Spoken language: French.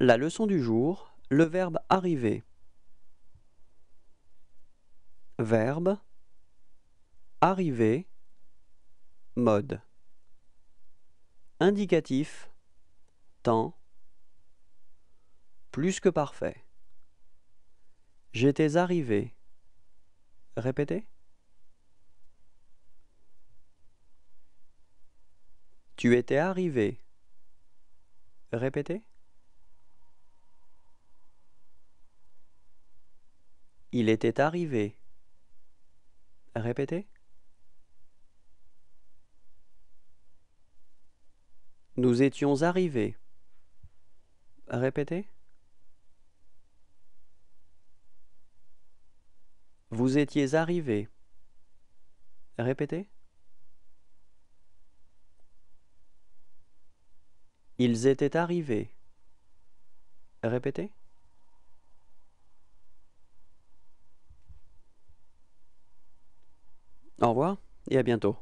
La leçon du jour, le verbe arriver. Verbe arriver mode indicatif temps plus que parfait. J'étais arrivé. Répétez. Tu étais arrivé. Répétez. Il était arrivé. Répétez. Nous étions arrivés. Répétez. Vous étiez arrivés. Répétez. Ils étaient arrivés. Répétez. revoir et à bientôt.